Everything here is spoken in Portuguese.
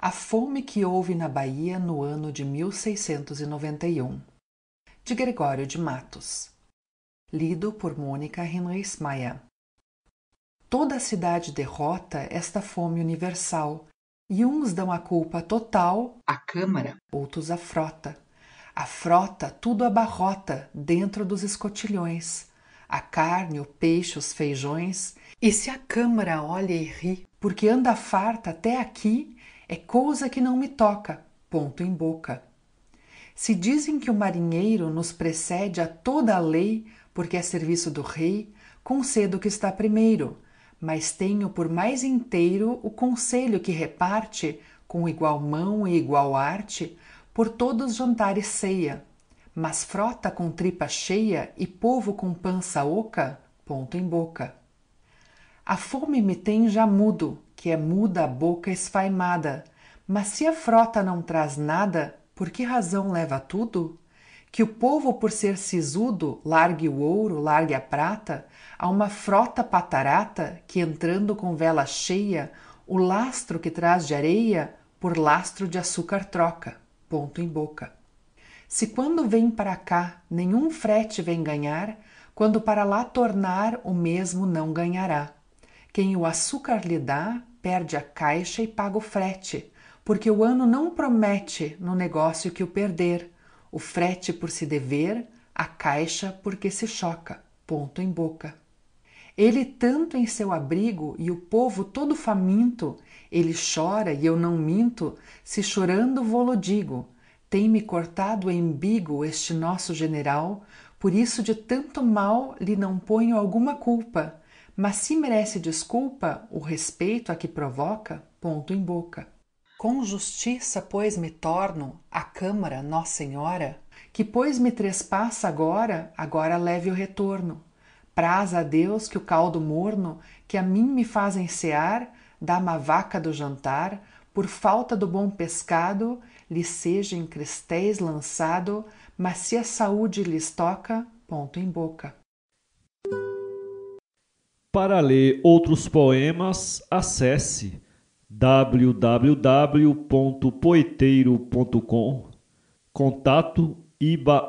a fome que houve na Bahia no ano de 1691, de Gregório de Matos. Lido por Mônica Maia. Toda a cidade derrota esta fome universal, e uns dão a culpa total à Câmara, outros à frota. A frota tudo abarrota dentro dos escotilhões, a carne, o peixe, os feijões, e se a Câmara olha e ri, porque anda farta até aqui é coisa que não me toca, ponto em boca. Se dizem que o marinheiro nos precede a toda a lei, porque é serviço do rei, concedo que está primeiro, mas tenho por mais inteiro o conselho que reparte, com igual mão e igual arte, por todos jantar e ceia. Mas frota com tripa cheia e povo com pança oca, ponto em boca. A fome me tem já mudo, que é muda a boca esfaimada. Mas se a frota não traz nada, por que razão leva tudo? Que o povo, por ser sisudo, largue o ouro, largue a prata, a uma frota patarata que, entrando com vela cheia, o lastro que traz de areia por lastro de açúcar troca, ponto em boca. Se quando vem para cá nenhum frete vem ganhar, quando para lá tornar o mesmo não ganhará. Quem o açúcar lhe dá, perde a caixa e paga o frete, porque o ano não promete no negócio que o perder, o frete por se dever, a caixa porque se choca, ponto em boca. Ele tanto em seu abrigo e o povo todo faminto, ele chora e eu não minto, se chorando vou-lo digo, tem-me cortado o embigo este nosso general, por isso de tanto mal lhe não ponho alguma culpa, mas se merece desculpa o respeito a que provoca, ponto em boca. Com justiça, pois, me torno a Câmara Nossa Senhora, que, pois, me trespassa agora, agora leve o retorno. praza a Deus que o caldo morno, que a mim me faz ensear, dá má a vaca do jantar, por falta do bom pescado, lhe seja em cristéis lançado, mas se a saúde lhes toca, ponto em boca. Para ler outros poemas, acesse www.poeteiro.com, contato iba,